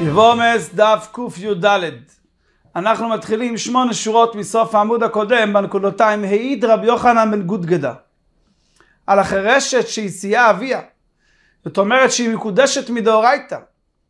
יבומס דף קי"ד אנחנו מתחילים שמונה שורות מסוף העמוד הקודם בנקודותיים העיד רבי יוחנן בן גודגדה על החרשת שהיא סייעה אביה זאת אומרת שהיא מקודשת מדאורייתא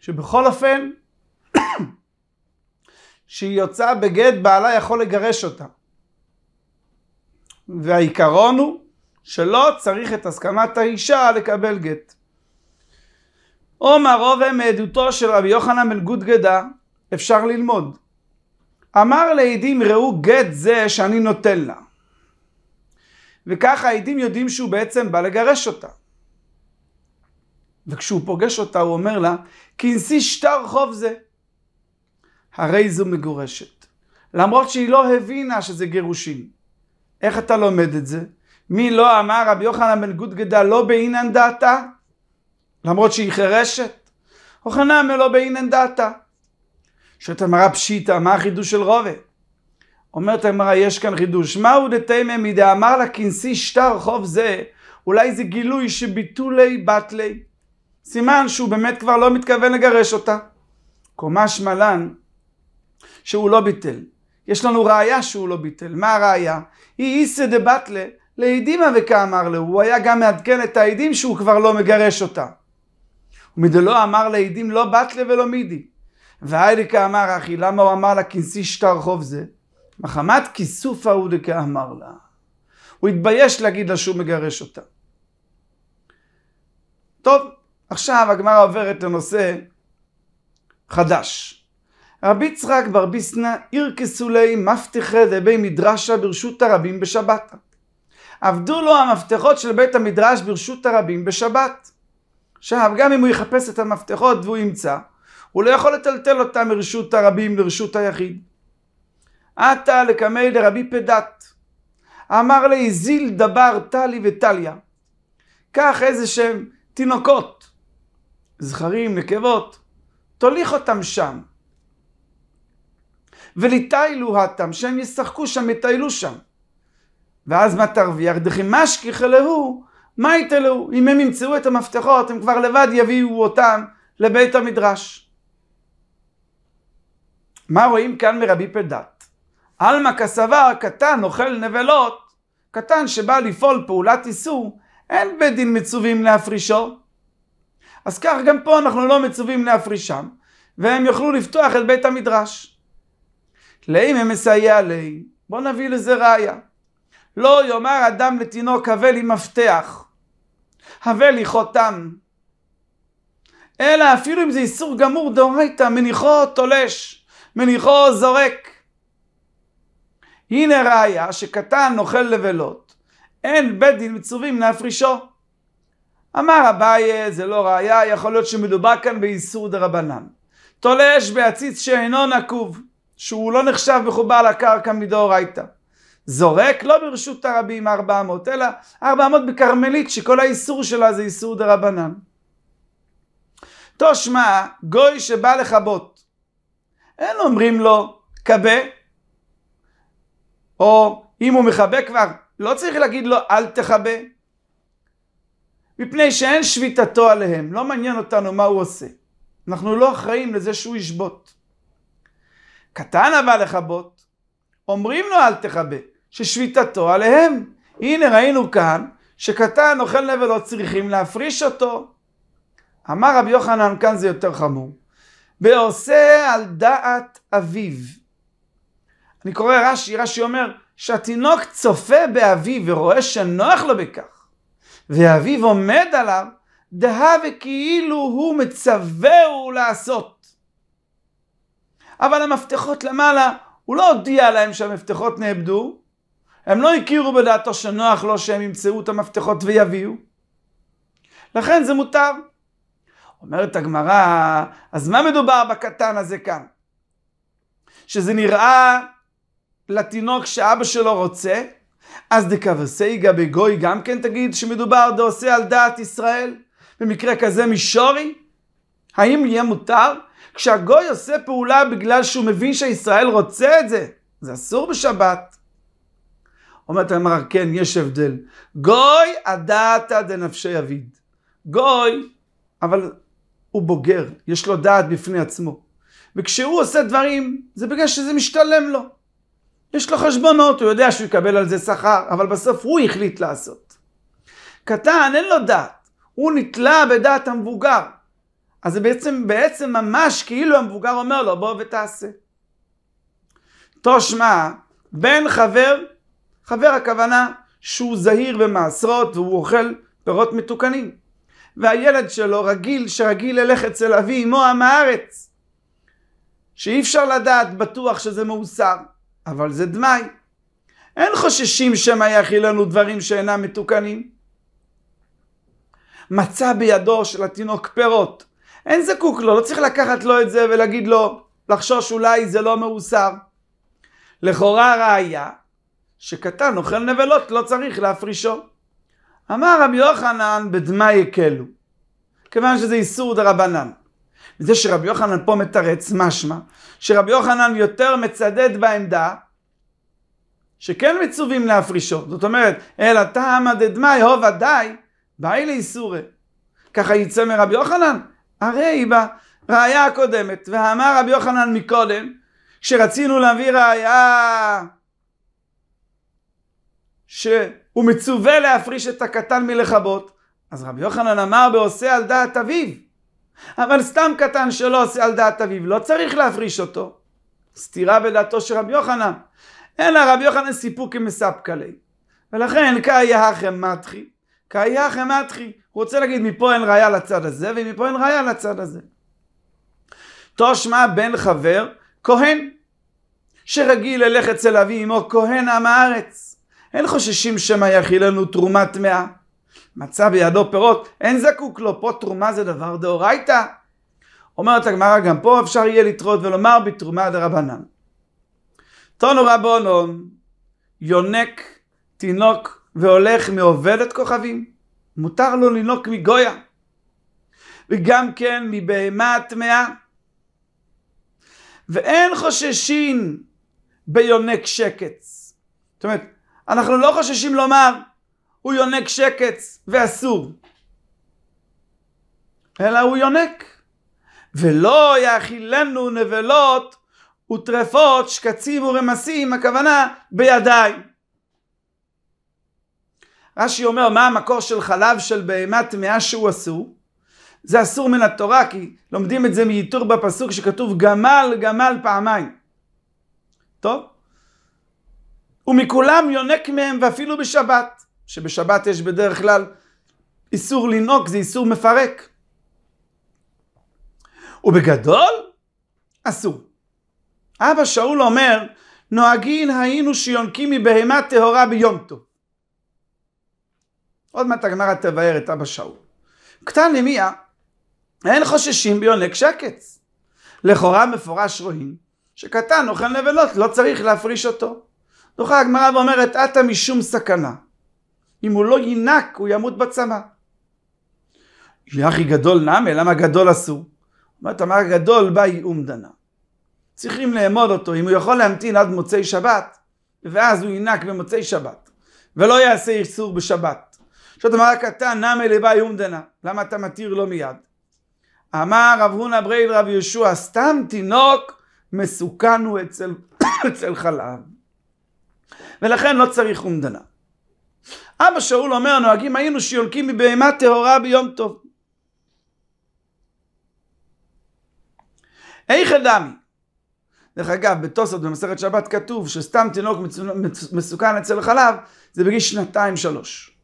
שבכל אופן שהיא יוצאה בגט בעלה יכול לגרש אותה והעיקרון הוא שלא צריך את הסכמת האישה לקבל גט או מהרובה מעדותו של רבי יוחנן בן גודגדה, אפשר ללמוד. אמר לעדים ראו גט זה שאני נותן לה. וככה העדים יודעים שהוא בעצם בא לגרש אותה. וכשהוא פוגש אותה הוא אומר לה, כנסי שטר חוב זה. הרי זו מגורשת. למרות שהיא לא הבינה שזה גירושין. איך אתה לומד את זה? מי לא אמר רבי יוחנן בן גודגדה לא בעינן דעתה? למרות שהיא חירשת? הוכנה מלא באינן דעתה. שואלת הגמרא פשיטא, מה החידוש של רובה? אומרת הגמרא, יש כאן חידוש. מהו דתימא אמר לה כנסי שטר חוב זה, אולי זה גילוי שביטולי בטלי. סימן שהוא באמת כבר לא מתכוון לגרש אותה. קומה שמלן שהוא לא ביטל. יש לנו ראיה שהוא לא ביטל. מה הראיה? היא איסא דבטלה לעדים אבקה אמר לו. הוא היה גם מעדכן את העדים שהוא כבר לא מגרש אותה. ומדלא אמר לעדים לא בטלה ולא מידי. והיידקה אמר אחי, למה הוא אמר לה כנסי שטר חוב זה? מחמת כיסוף ההוא דקה אמר לה. הוא התבייש להגיד לה שהוא מגרש אותה. טוב, עכשיו הגמרא עוברת לנושא חדש. רבי יצחק בר ביסנא ירקסולי מפתחי דבי מדרשה ברשות הרבים בשבת. עבדו לו המפתחות של בית המדרש ברשות הרבים בשבת. עכשיו, גם אם הוא יחפש את המפתחות והוא ימצא, הוא לא יכול לטלטל אותם מרשות הרבים לרשות היחיד. עתה לקמי דרבי פדת. אמר לי זיל דבר טלי וטליה. קח איזה שהם תינוקות, זכרים, נקבות, תוליך אותם שם. וליטיילו הטם, שהם ישחקו שם, יטיילו שם. ואז מה תרוויח? דכי משכיח אלהו מה יתלו? אם הם ימצאו את המפתחות, הם כבר לבד יביאו אותם לבית המדרש. מה רואים כאן מרבי פדת? עלמא כסבר קטן אוכל נבלות, קטן שבא לפעול פעולת איסור, אין בית דין מצווים להפרישו. אז כך גם פה אנחנו לא מצווים להפרישם, והם יוכלו לפתוח את בית המדרש. לאם הם מסייע לי, בואו נביא לזה ראיה. לא יאמר אדם לתינוק הווה לי מפתח, הווה לי חותם. אלא אפילו אם זה איסור גמור דאורייתא, מניחו תולש, מניחו זורק. הנה ראיה שקטן אוכל לבלות, אין בית דין מצווים להפרישו. אמר אביי, זה לא ראיה, יכול להיות שמדובר כאן באיסור דרבנן. תולש בעציץ שאינו נקוב, שהוא לא נחשב מחובר לקרקע מדאורייתא. זורק, לא ברשות הרבים 400, אלא 400 בכרמלית, שכל האיסור שלה זה איסור דה רבנן. תושמע, גוי שבא לכבות, אין אומרים לו, כבה, או אם הוא מכבה כבר, לא צריך להגיד לו, אל תכבה. מפני שאין שביתתו עליהם, לא מעניין אותנו מה הוא עושה. אנחנו לא אחראים לזה שהוא ישבות. קטן הבא לכבות, אומרים לו אל תכבה. ששביתתו עליהם. הנה ראינו כאן שקטן אוכל נבל לא צריכים להפריש אותו. אמר רבי יוחנן, כאן זה יותר חמור, ועושה על דעת אביו. אני קורא רש"י, רש"י אומר שהתינוק צופה באביו ורואה שנוח לו בכך, ואביו עומד עליו, דהה וכאילו הוא מצווהו לעשות. אבל המפתחות למעלה, הוא לא הודיע להם שהמפתחות נאבדו, הם לא הכירו בדעתו שנוח לו שהם ימצאו את המפתחות ויביאו. לכן זה מותר. אומרת הגמרא, אז מה מדובר בקטן הזה כאן? שזה נראה לתינוק שאבא שלו רוצה, אז דקברסייגה בגוי גם כן תגיד שמדובר דעושה על דעת ישראל? במקרה כזה מישורי? האם יהיה מותר? כשהגוי עושה פעולה בגלל שהוא מבין שישראל רוצה את זה, זה אסור בשבת. אומרת הגמרא, כן, יש הבדל. גוי הדעתא דנפשי אביד. גוי, אבל הוא בוגר, יש לו דעת בפני עצמו. וכשהוא עושה דברים, זה בגלל שזה משתלם לו. יש לו חשבונות, הוא יודע שהוא יקבל על זה שכר, אבל בסוף הוא החליט לעשות. קטן, אין לו דעת. הוא נתלה בדעת המבוגר. אז זה בעצם, בעצם ממש כאילו המבוגר אומר לו, בוא ותעשה. תושמע, בן חבר חבר הכוונה שהוא זהיר במעשרות והוא אוכל פירות מתוקנים. והילד שלו רגיל שרגיל ללך אצל אבי אמו עם הארץ. שאי אפשר לדעת בטוח שזה מאוסר, אבל זה דמאי. אין חוששים שמא יאכילנו דברים שאינם מתוקנים. מצא בידו של התינוק פירות. אין זקוק לו, לא צריך לקחת לו את זה ולהגיד לו, לחשוש אולי זה לא מאוסר. לכאורה ראיה שקטן אוכל נבלות, לא צריך להפרישו. אמר רבי יוחנן, בדמה יקלו. כיוון שזה איסור רבנן. וזה שרבי יוחנן פה מתרץ, משמע, שרבי יוחנן יותר מצדד בעמדה שכן מצווים להפרישו. זאת אומרת, אלא תמא דדמאי הו ודאי, באי לאיסורי. ככה יצא מרבי יוחנן, הרי היא בראיה הקודמת. ואמר רבי יוחנן מקודם, כשרצינו להביא ראייה שהוא מצווה להפריש את הקטן מלכבות. אז רבי יוחנן אמר בעושה על דעת אביו. אבל סתם קטן שלא עושה על דעת אביו, לא צריך להפריש אותו. סתירה בדעתו של רבי יוחנן. אלא רבי יוחנן סיפוק כמספקא ליה. ולכן כאייכם מתחי, כאייכם מתחי. הוא רוצה להגיד מפה אין ראיה לצד הזה ומפה אין ראיה לצד הזה. תושמע בן חבר, כהן, שרגיל ללך אצל אבי עמו, כהן עם הארץ. אין חוששים שמא יאכילנו תרומה טמאה. מצא בידו פירות, אין זקוק לו, פה תרומה זה דבר דאורייתא. אומרת הגמרא, גם פה אפשר יהיה לטרות ולומר בתרומה דרבנן. תונו רבונון, יונק, תינוק, והולך מעובדת כוכבים. מותר לו לנוק מגויה. וגם כן מבהמה הטמאה. ואין חוששין ביונק שקץ. זאת אומרת, אנחנו לא חוששים לומר, הוא יונק שקץ ואסור. אלא הוא יונק. ולא יאכילנו נבלות וטרפות, שקצים ורמסים, הכוונה בידיים רש"י אומר, מה המקור של חלב של בהמה טמאה שהוא אסור? זה אסור מן התורה, כי לומדים את זה מייתור בפסוק שכתוב גמל גמל פעמיים. טוב? ומכולם יונק מהם ואפילו בשבת, שבשבת יש בדרך כלל איסור לנהוג, זה איסור מפרק. ובגדול, אסור. אבא שאול אומר, נוהגין היינו שיונקים מבהמה טהורה ביום טוב. עוד מעט הגמרא תבאר את אבא שאול. קטן למיה, אין חוששים ביונק שקץ. לכאורה מפורש רואים שקטן אוכל נבלות, לא צריך להפריש אותו. דוחה הגמרא ואומרת, עתה משום סכנה. אם הוא לא יינק, הוא ימות בצמא. יחי גדול נמי, למה גדול עשו? אומרת, אמר גדול באי אומדנה. צריכים לאמוד אותו, אם הוא יכול להמתין עד מוצאי שבת, ואז הוא יינק במוצאי שבת, ולא יעשה איסור בשבת. זאת אמר הקטן, נמי לבאי אומדנה, למה אתה מתיר לו מיד? אמר רב הונא ברי רב יהושע, סתם תינוק מסוכן הוא אצל, אצל חלב. ולכן לא צריך אומדנה. אבא שאול אומר, נוהגים היינו שיולקים מבהמה טהורה ביום טוב. איך אדם, דרך אגב, בתוספות במסכת שבת כתוב שסתם תינוק מסוכן אצל חלב זה בגיל שנתיים-שלוש.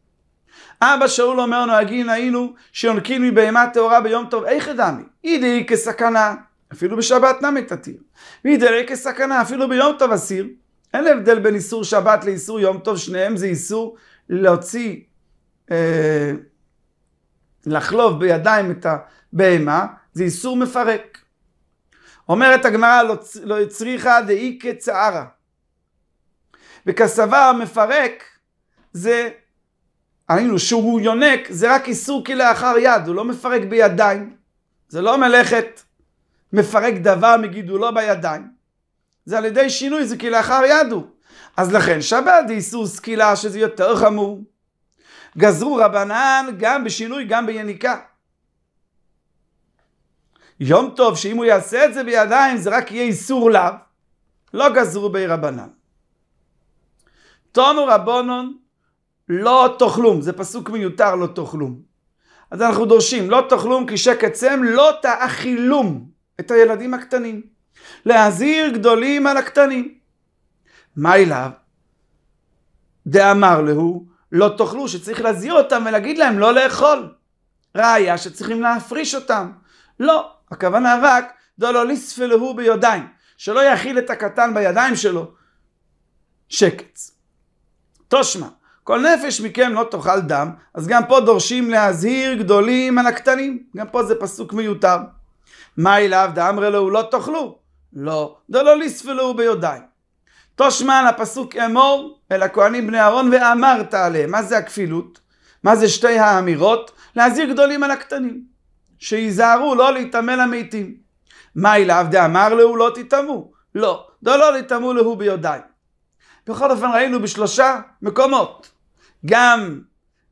אבא שאול אומר, נוהגים היינו שיונקים מבהמה טהורה ביום טוב, איך אדמי? אידי כסכנה, אפילו בשבת נמי תתיר. ואידי כסכנה, אפילו ביום טוב אסיר. אין הבדל בין איסור שבת לאיסור יום טוב, שניהם זה איסור להוציא, אה, לחלוב בידיים את הבהמה, זה איסור מפרק. אומרת הגמרא לא, לא הצריכה דאי כצערה. וכסבה המפרק זה, היינו שהוא יונק, זה רק איסור כלאחר יד, הוא לא מפרק בידיים, זה לא מלאכת מפרק דבר מגידולו בידיים. זה על ידי שינוי, זה כלאחר כאילו יד הוא. אז לכן שבת זה איסור סקילה, שזה יותר חמור. גזרו רבנן גם בשינוי, גם ביניקה. יום טוב, שאם הוא יעשה את זה בידיים, זה רק יהיה איסור לאו. לא גזרו בי רבנן. תונו רבונון, לא תאכלום. זה פסוק מיותר, לא תאכלום. אז אנחנו דורשים, לא תאכלום כי שקט סם, לא תאכילום את הילדים הקטנים. להזהיר גדולים על הקטנים. מה אליו? דאמר להו, לא תאכלו, שצריך להזהיר אותם ולהגיד להם לא לאכול. ראיה שצריכים להפריש אותם. לא, הכוונה רק דולו ליספלהו ביודיים, שלא יאכיל את הקטן בידיים שלו. שקץ. תושמע, כל נפש מכם לא תאכל דם, אז גם פה דורשים להזהיר גדולים על הקטנים. גם פה זה פסוק מיותר. מה אליו דאמר לו לא תאכלו, לא, דלא לספלו ביודעי. תושמע על הפסוק אמור אל הכהנים בני אהרון ואמרת עליהם. מה זה הכפילות? מה זה שתי האמירות? להזהיר גדולים על הקטנים. שייזהרו לא להיטמא למתים. מה אליו דאמר להו לא תטמאו? לא, דלא להיטמאו להו ביודעי. בכל אופן ראינו בשלושה מקומות, גם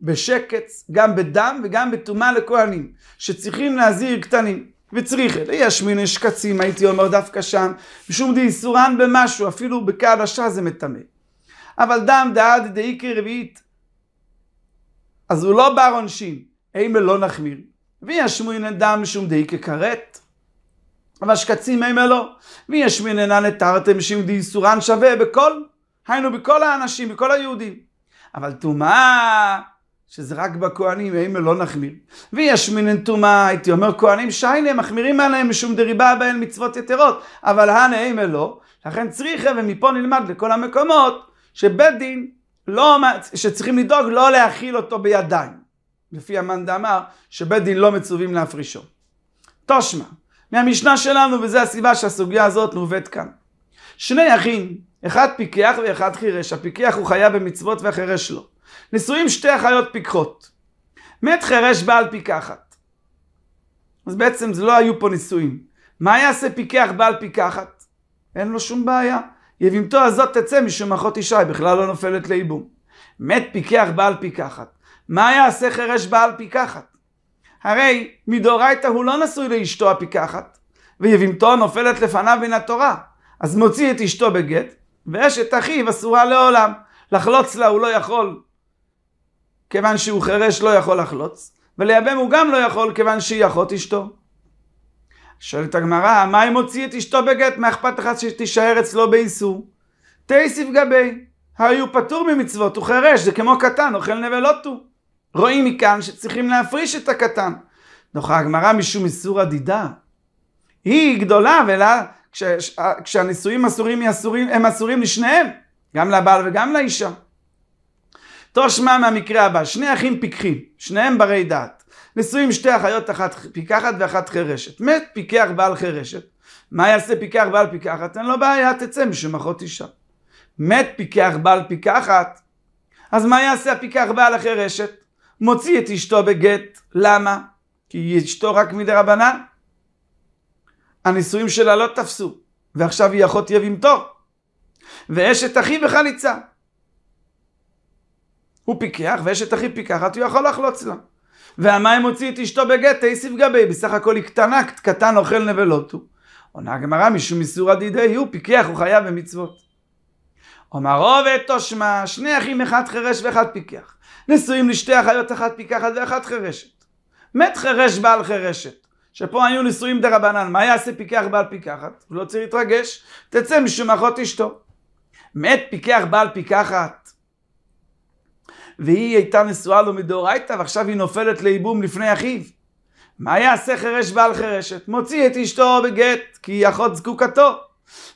בשקץ, גם בדם וגם בטומאה לכהנים, שצריכים להזהיר קטנים. וצריך את הישמין, יש קצים, הייתי אומר דווקא שם, משום דאיסורן במשהו, אפילו בקו השעה זה מטמא. אבל דם דעד דאיקי רביעית, אז הוא לא בר עונשין, אימה לא נחמיר. ויש מיני דם משום דאיקי כרת. אבל שקצים אימה לא. וישמין אינן נתרתם משום דאיסורן שווה בכל, היינו בכל האנשים, בכל היהודים. אבל טומאה שזה רק בכהנים, האם לא נחמיר. ויש וישמינן טומאה, הייתי אומר כהנים שיינה, מחמירים עליהם משום דריבה בהן מצוות יתרות, אבל הנה האם לא, לכן צריכה, ומפה נלמד לכל המקומות, שבית דין, לא, שצריכים לדאוג לא להכיל אותו בידיים. לפי המאן דאמר, שבית דין לא מצווים להפרישו. תושמע, מהמשנה שלנו, וזו הסיבה שהסוגיה הזאת מובאת כאן. שני אחים, אחד פיקח ואחד חירש. הפיקח הוא חיה במצוות והחירש לא. נשואים שתי אחיות פיקחות. מת חירש בעל פיקחת. אז בעצם זה לא היו פה נישואים. מה יעשה פיקח בעל פיקחת? אין לו שום בעיה. יבימתו הזאת תצא משום אחות אישה, היא בכלל לא נופלת לאיבום. מת פיקח בעל פיקחת. מה יעשה חירש בעל פיקחת? הרי מדאורייתא הוא לא נשוי לאשתו הפיקחת, ויבימתו נופלת לפניו מן התורה. אז מוציא את אשתו בגט, ואשת אחיו אסורה לעולם. לחלוץ לה הוא לא יכול כיוון שהוא חירש לא יכול לחלוץ, ולייבם הוא גם לא יכול כיוון שהיא אחות אשתו. שואלת הגמרא, מה אם הוציא את אשתו בגט? מה אכפת לך שתישאר אצלו באיסור? תייסיף גבי, הרי הוא פטור ממצוות, הוא חירש, זה כמו קטן, אוכל נבלות הוא. רואים מכאן שצריכים להפריש את הקטן. נוחה הגמרא משום איסור הדידה. היא גדולה, ולה כש, כשהנישואים אסורים, אסורים, הם אסורים לשניהם, גם לבעל וגם לאישה. תושמע מהמקרה הבא, שני אחים פיקחים, שניהם ברי דעת. נשואים שתי אחיות, אחת פיקחת ואחת חירשת. מת פיקח בעל חירשת. מה יעשה פיקח בעל פיקחת? אין לו בעיה, תצא משום אחות אישה. מת פיקח בעל פיקחת, אז מה יעשה הפיקח בעל החירשת? מוציא את אשתו בגט, למה? כי אשתו רק מדי רבנן. הנישואים שלה לא תפסו, ועכשיו היא אחות יבים ואשת אחיו וחליצה. הוא פיקח ואשת אחיו פיקחת, הוא יכול לחלוץ לה. והמים הוציא את אשתו בגתה, איסיף גבי, בסך הכל היא קטנה, קטן אוכל נבלות הוא. עונה הגמרא, משום איסור הדידי, הוא פיקח, הוא חייב במצוות. אומר עובד תושמע, שני אחים, אחד חרש ואחד פיקח. נשואים לשתי אחיות, אחת פיקחת ואחת חרשת. מת חרש בעל חרשת. שפה היו נשואים דרבנן, מה יעשה פיקח בעל פיקחת? הוא לא צריך להתרגש, תצא משום אחות אשתו. מת פיקח בעל פיקחת, והיא הייתה נשואה לו מדאורייתא, ועכשיו היא נופלת לייבום לפני אחיו. מה יעשה חירש בעל חירשת? מוציא את אשתו בגט, כי היא אחות זקוקתו.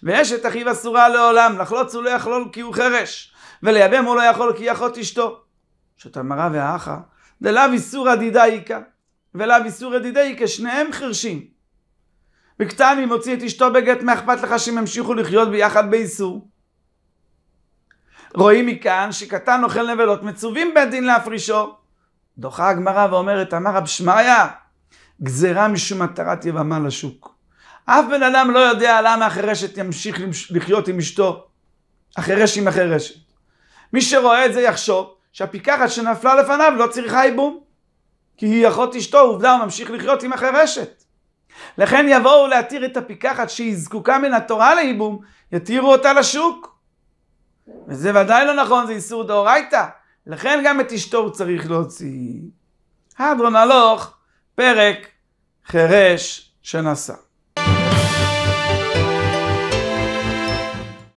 ואשת אחיו אסורה לעולם, לחלוץ הוא לא יכלול כי הוא חרש, ולייבם הוא לא יכול כי היא אחות אשתו. זאת המרא והאחה, דלאו איסורא דידאיקא, ולאו איסורא דידאיקא, שניהם חרשים. בקטני מוציא את אשתו בגט, מה אכפת לך שהם ימשיכו לחיות ביחד באיסור? רואים מכאן שקטן אוכל נבלות, מצווים בית דין להפרישו. דוחה הגמרא ואומרת, אמר רב שמעיה, גזירה משום מטרת יבמה לשוק. אף בן אדם לא יודע למה החירשת ימשיך לחיות עם אשתו, החירש עם החירשת. מי שרואה את זה יחשוב שהפיקחת שנפלה לפניו לא צריכה איבום, כי היא אחות אשתו, עובדה הוא ממשיך לחיות עם החירשת. לכן יבואו להתיר את הפיקחת שהיא זקוקה מן התורה לאיבום, יתירו אותה לשוק. וזה ודאי לא נכון, זה איסור דאורייתא. לכן גם את אשתו הוא צריך להוציא. הדרון הלוך, פרק חירש שנשא.